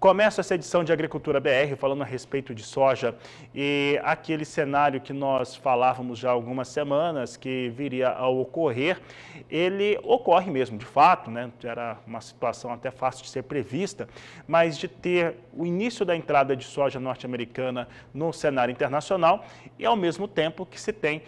Começa essa edição de Agricultura BR falando a respeito de soja e aquele cenário que nós falávamos já há algumas semanas que viria a ocorrer, ele ocorre mesmo, de fato, né? era uma situação até fácil de ser prevista, mas de ter o início da entrada de soja norte-americana no cenário internacional e ao mesmo tempo que se tem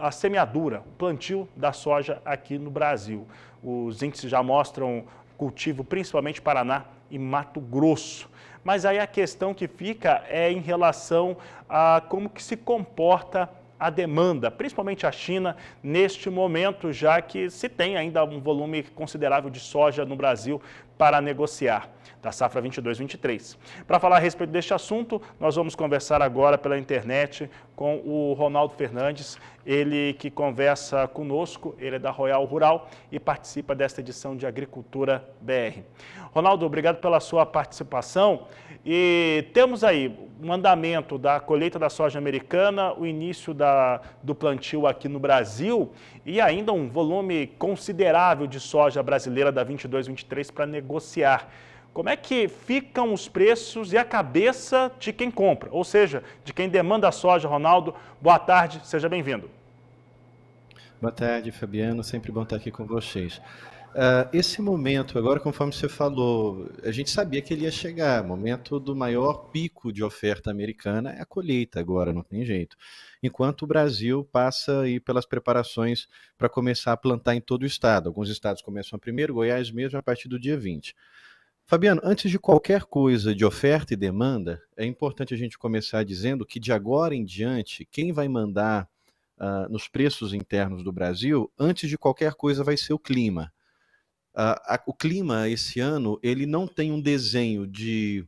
a semeadura, o plantio da soja aqui no Brasil. Os índices já mostram cultivo, principalmente Paraná, e Mato Grosso. Mas aí a questão que fica é em relação a como que se comporta a demanda, principalmente a China, neste momento, já que se tem ainda um volume considerável de soja no Brasil para negociar, da safra 22-23. Para falar a respeito deste assunto, nós vamos conversar agora pela internet com o Ronaldo Fernandes, ele que conversa conosco, ele é da Royal Rural e participa desta edição de Agricultura BR. Ronaldo, obrigado pela sua participação e temos aí um andamento da colheita da soja americana, o início da, do plantio aqui no Brasil e ainda um volume considerável de soja brasileira da 22-23 para negociar. Como é que ficam os preços e a cabeça de quem compra, ou seja, de quem demanda a soja, Ronaldo? Boa tarde, seja bem-vindo. Boa tarde, Fabiano. Sempre bom estar aqui com vocês. Uh, esse momento, agora, conforme você falou, a gente sabia que ele ia chegar. Momento do maior pico de oferta americana é a colheita agora, não tem jeito. Enquanto o Brasil passa aí pelas preparações para começar a plantar em todo o estado. Alguns estados começam primeiro, Goiás mesmo, a partir do dia 20. Fabiano, antes de qualquer coisa de oferta e demanda, é importante a gente começar dizendo que de agora em diante, quem vai mandar uh, nos preços internos do Brasil, antes de qualquer coisa, vai ser o clima. Ah, a, o clima esse ano ele não tem um desenho de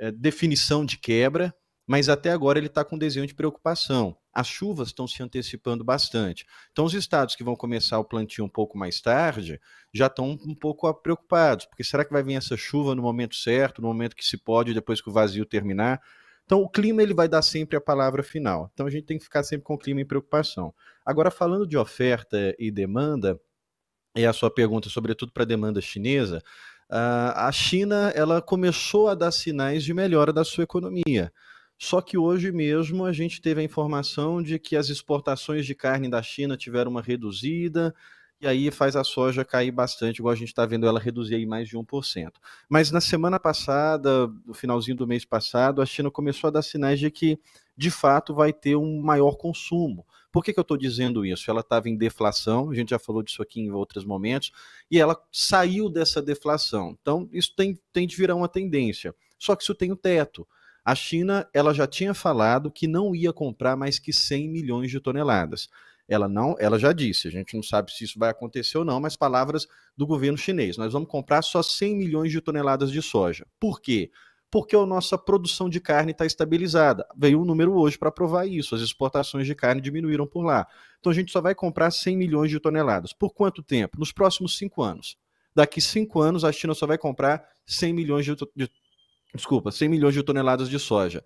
é, definição de quebra, mas até agora ele está com um desenho de preocupação. As chuvas estão se antecipando bastante. Então, os estados que vão começar o plantio um pouco mais tarde já estão um pouco preocupados, porque será que vai vir essa chuva no momento certo, no momento que se pode, depois que o vazio terminar? Então, o clima ele vai dar sempre a palavra final. Então, a gente tem que ficar sempre com o clima em preocupação. Agora, falando de oferta e demanda, é a sua pergunta, sobretudo para a demanda chinesa, a China ela começou a dar sinais de melhora da sua economia. Só que hoje mesmo a gente teve a informação de que as exportações de carne da China tiveram uma reduzida, e aí faz a soja cair bastante, igual a gente está vendo ela reduzir aí mais de 1%. Mas na semana passada, no finalzinho do mês passado, a China começou a dar sinais de que, de fato, vai ter um maior consumo. Por que, que eu estou dizendo isso? Ela estava em deflação, a gente já falou disso aqui em outros momentos, e ela saiu dessa deflação. Então, isso tem, tem de virar uma tendência. Só que isso tem um teto. A China ela já tinha falado que não ia comprar mais que 100 milhões de toneladas. Ela não, ela já disse, a gente não sabe se isso vai acontecer ou não, mas palavras do governo chinês. Nós vamos comprar só 100 milhões de toneladas de soja. Por quê? porque a nossa produção de carne está estabilizada. Veio um número hoje para provar isso, as exportações de carne diminuíram por lá. Então a gente só vai comprar 100 milhões de toneladas. Por quanto tempo? Nos próximos cinco anos. Daqui cinco anos a China só vai comprar 100 milhões de, de desculpa, 100 milhões de toneladas de soja.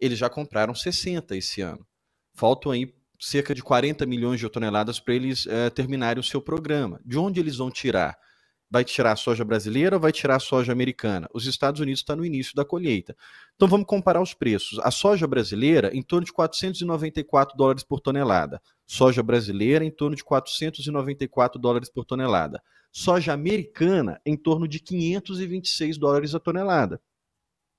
Eles já compraram 60 esse ano. Faltam aí cerca de 40 milhões de toneladas para eles é, terminarem o seu programa. De onde eles vão tirar? Vai tirar a soja brasileira ou vai tirar a soja americana? Os Estados Unidos estão tá no início da colheita. Então vamos comparar os preços. A soja brasileira em torno de 494 dólares por tonelada. Soja brasileira em torno de 494 dólares por tonelada. Soja americana em torno de 526 dólares a tonelada.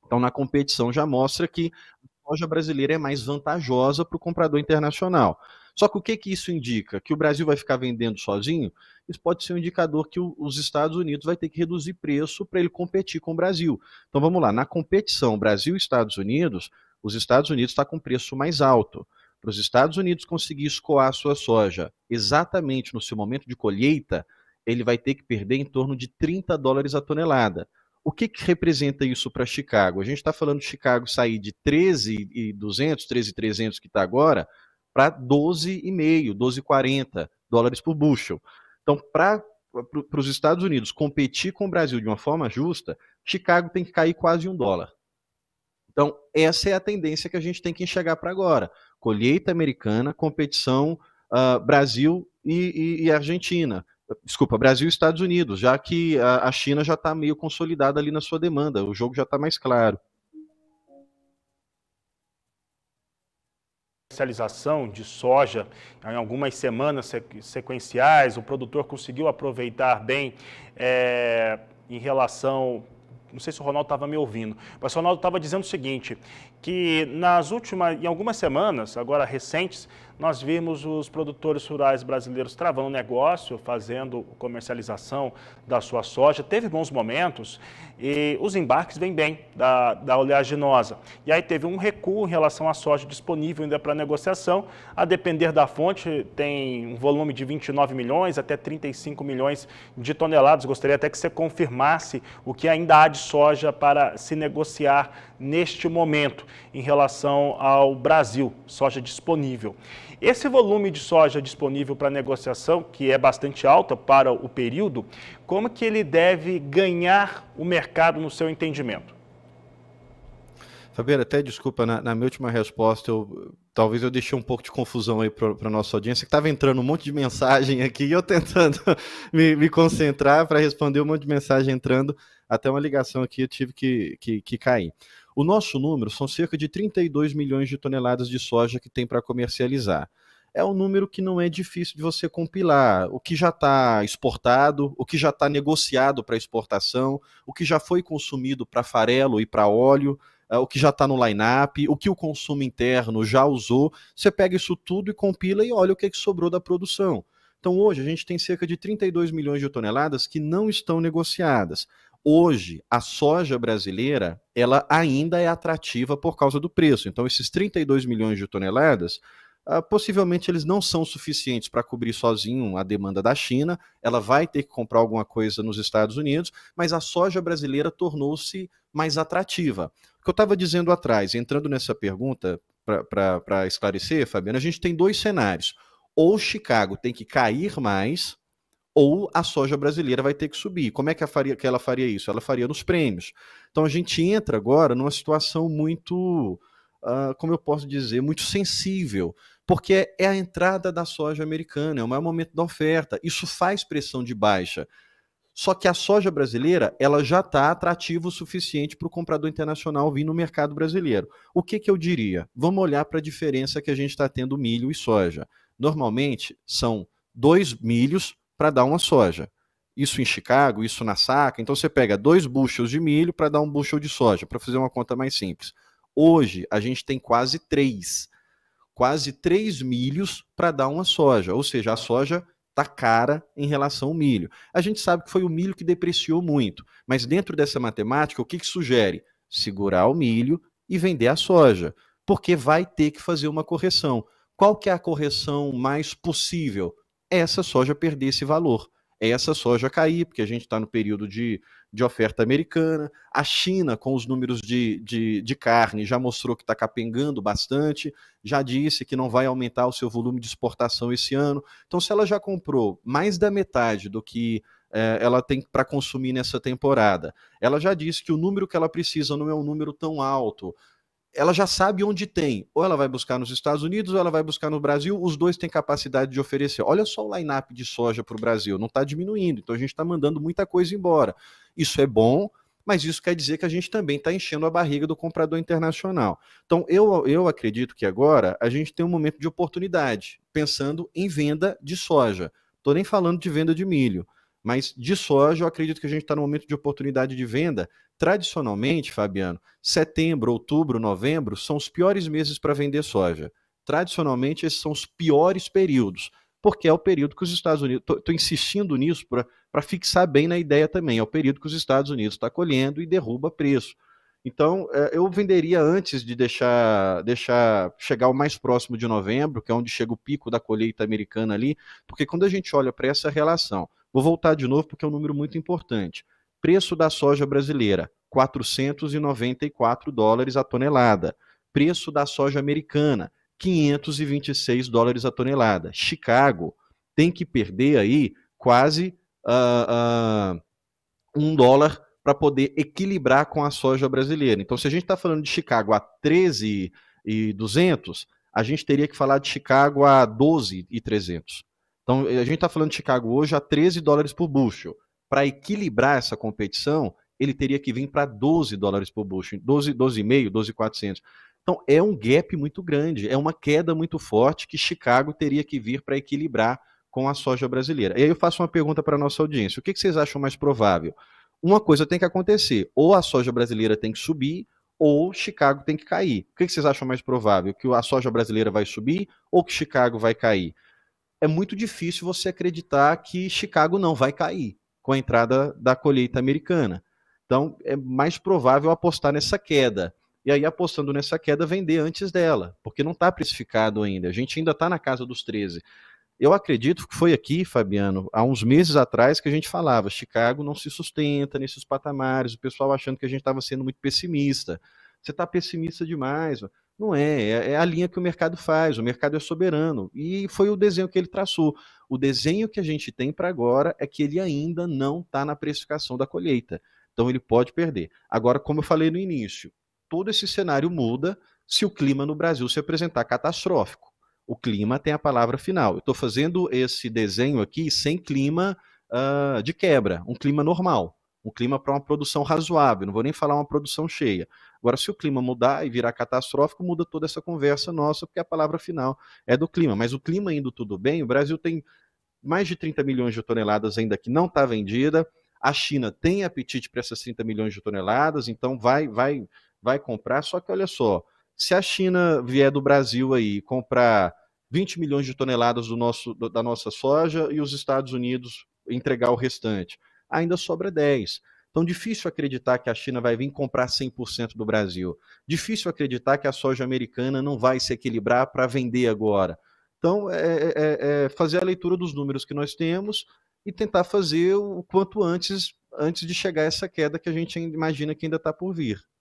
Então na competição já mostra que a soja brasileira é mais vantajosa para o comprador internacional. Só que o que, que isso indica? Que o Brasil vai ficar vendendo sozinho? Isso pode ser um indicador que o, os Estados Unidos vai ter que reduzir preço para ele competir com o Brasil. Então vamos lá, na competição Brasil e Estados Unidos, os Estados Unidos está com preço mais alto. Para os Estados Unidos conseguir escoar sua soja exatamente no seu momento de colheita, ele vai ter que perder em torno de 30 dólares a tonelada. O que, que representa isso para Chicago? A gente está falando de Chicago sair de 13.200, 13.300 que está agora para 12,5, 12,40 dólares por bushel. Então, para os Estados Unidos competir com o Brasil de uma forma justa, Chicago tem que cair quase um dólar. Então, essa é a tendência que a gente tem que enxergar para agora. Colheita americana, competição uh, Brasil e, e, e, Argentina. Desculpa, Brasil e Estados Unidos, já que a, ah, a China já está meio consolidada ali na sua demanda, o jogo já está mais claro. comercialização de soja em algumas semanas sequenciais, o produtor conseguiu aproveitar bem é, em relação. Não sei se o Ronaldo estava me ouvindo, mas o Ronaldo estava dizendo o seguinte: que nas últimas, em algumas semanas, agora recentes, nós vimos os produtores rurais brasileiros travando negócio, fazendo comercialização da sua soja. Teve bons momentos e os embarques vêm bem da, da oleaginosa. E aí teve um recuo em relação à soja disponível ainda para negociação. A depender da fonte, tem um volume de 29 milhões até 35 milhões de toneladas. Gostaria até que você confirmasse o que ainda há de soja para se negociar neste momento em relação ao Brasil, soja disponível. Esse volume de soja disponível para negociação, que é bastante alta para o período, como que ele deve ganhar o mercado no seu entendimento? Fabiano, até desculpa, na, na minha última resposta eu talvez eu deixei um pouco de confusão aí para a nossa audiência, que estava entrando um monte de mensagem aqui e eu tentando me, me concentrar para responder um monte de mensagem entrando, até uma ligação aqui eu tive que, que, que cair. O nosso número são cerca de 32 milhões de toneladas de soja que tem para comercializar. É um número que não é difícil de você compilar. O que já está exportado, o que já está negociado para exportação, o que já foi consumido para farelo e para óleo, eh, o que já está no line-up, o que o consumo interno já usou. Você pega isso tudo e compila e olha o que, é que sobrou da produção. Então, hoje, a gente tem cerca de 32 milhões de toneladas que não estão negociadas hoje a soja brasileira ela ainda é atrativa por causa do preço. Então, esses 32 milhões de toneladas, uh, possivelmente eles não são suficientes para cobrir sozinho a demanda da China. Ela vai ter que comprar alguma coisa nos Estados Unidos, mas a soja brasileira tornou-se mais atrativa. O que eu estava dizendo atrás, entrando nessa pergunta para esclarecer, Fabiana, a gente tem dois cenários. Ou Chicago tem que cair mais, ou a soja brasileira vai ter que subir. Como é que, faria, que ela faria isso? Ela faria nos prêmios. Então a gente entra agora numa situação muito, uh, como eu posso dizer, muito sensível, porque é a entrada da soja americana, é o maior momento da oferta. Isso faz pressão de baixa. Só que a soja brasileira ela já está atrativa o suficiente para o comprador internacional vir no mercado brasileiro. O que, que eu diria? Vamos olhar para a diferença que a gente está tendo milho e soja. Normalmente são dois milhos para dar uma soja. Isso em Chicago, isso na saca. Então você pega dois bushels de milho para dar um bushel de soja, para fazer uma conta mais simples. Hoje a gente tem quase três, quase três milhos para dar uma soja, ou seja, a soja está cara em relação ao milho. A gente sabe que foi o milho que depreciou muito, mas dentro dessa matemática, o que, que sugere? Segurar o milho e vender a soja, porque vai ter que fazer uma correção. Qual que é a correção mais possível? essa soja perder esse valor. Essa soja cair, porque a gente está no período de, de oferta americana. A China, com os números de, de, de carne, já mostrou que está capengando bastante, já disse que não vai aumentar o seu volume de exportação esse ano. Então, se ela já comprou mais da metade do que eh, ela tem para consumir nessa temporada, ela já disse que o número que ela precisa não é um número tão alto ela já sabe onde tem. Ou ela vai buscar nos Estados Unidos, ou ela vai buscar no Brasil. Os dois têm capacidade de oferecer. Olha só o line-up de soja para o Brasil. Não está diminuindo. Então a gente está mandando muita coisa embora. Isso é bom, mas isso quer dizer que a gente também está enchendo a barriga do comprador internacional. Então eu, eu acredito que agora a gente tem um momento de oportunidade, pensando em venda de soja. Estou nem falando de venda de milho. Mas de soja, eu acredito que a gente está num momento de oportunidade de venda Tradicionalmente, Fabiano, setembro, outubro, novembro são os piores meses para vender soja. Tradicionalmente, esses são os piores períodos, porque é o período que os Estados Unidos. Estou insistindo nisso para fixar bem na ideia também. É o período que os Estados Unidos está colhendo e derruba preço. Então, é, eu venderia antes de deixar, deixar chegar o mais próximo de novembro, que é onde chega o pico da colheita americana ali, porque quando a gente olha para essa relação, vou voltar de novo porque é um número muito importante. Preço da soja brasileira, 494 dólares a tonelada. Preço da soja americana, 526 dólares a tonelada. Chicago tem que perder aí quase uh, uh, um dólar para poder equilibrar com a soja brasileira. Então, se a gente está falando de Chicago a 13 e 200, a gente teria que falar de Chicago a 12 e 300. Então, a gente está falando de Chicago hoje a 13 dólares por bushel para equilibrar essa competição, ele teria que vir para 12 dólares por bushel, 12, 12,5, 12,400. Então é um gap muito grande, é uma queda muito forte que Chicago teria que vir para equilibrar com a soja brasileira. E aí eu faço uma pergunta para a nossa audiência: o que, que vocês acham mais provável? Uma coisa tem que acontecer, ou a soja brasileira tem que subir, ou Chicago tem que cair. O que, que vocês acham mais provável? Que a soja brasileira vai subir ou que Chicago vai cair? É muito difícil você acreditar que Chicago não vai cair com a entrada da colheita americana. Então, é mais provável apostar nessa queda. E aí, apostando nessa queda, vender antes dela, porque não está precificado ainda. A gente ainda está na casa dos 13. Eu acredito que foi aqui, Fabiano, há uns meses atrás que a gente falava: Chicago não se sustenta nesses patamares, o pessoal achando que a gente estava sendo muito pessimista. Você está pessimista demais. Mano. Não é, é, é a linha que o mercado faz, o mercado é soberano. E foi o desenho que ele traçou. O desenho que a gente tem para agora é que ele ainda não está na precificação da colheita. Então ele pode perder. Agora, como eu falei no início, todo esse cenário muda se o clima no Brasil se apresentar catastrófico. O clima tem a palavra final. Eu estou fazendo esse desenho aqui sem clima uh, de quebra, um clima normal um clima para uma produção razoável, não vou nem falar uma produção cheia. Agora, se o clima mudar e virar catastrófico, muda toda essa conversa nossa, porque é a palavra final é do clima. Mas o clima indo tudo bem, o Brasil tem mais de 30 milhões de toneladas ainda que não está vendida. A China tem apetite para essas 30 milhões de toneladas, então vai, vai, vai comprar. Só que olha só, se a China vier do Brasil aí comprar 20 milhões de toneladas do nosso, da nossa soja e os Estados Unidos entregar o restante ainda sobra 10. Então, difícil acreditar que a China vai vir comprar 100% do Brasil. Difícil acreditar que a soja americana não vai se equilibrar para vender agora. Então, é, é, é, é fazer a leitura dos números que nós temos e tentar fazer o quanto antes, antes de chegar essa queda que a gente imagina que ainda está por vir.